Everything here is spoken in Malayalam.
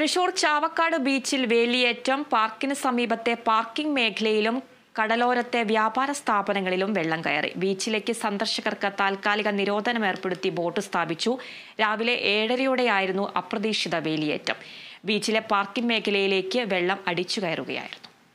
തൃശൂർ ചാവക്കാട് ബീച്ചിൽ വേലിയേറ്റം പാർക്കിന് സമീപത്തെ പാർക്കിംഗ് മേഖലയിലും കടലോരത്തെ വ്യാപാര സ്ഥാപനങ്ങളിലും വെള്ളം കയറി ബീച്ചിലേക്ക് സന്ദർശകർക്ക് താൽക്കാലിക നിരോധനം ഏർപ്പെടുത്തി ബോട്ട് സ്ഥാപിച്ചു രാവിലെ ഏഴരയോടെയായിരുന്നു അപ്രതീക്ഷിത വേലിയേറ്റം ബീച്ചിലെ പാർക്കിംഗ് മേഖലയിലേക്ക് വെള്ളം അടിച്ചു കയറുകയായിരുന്നു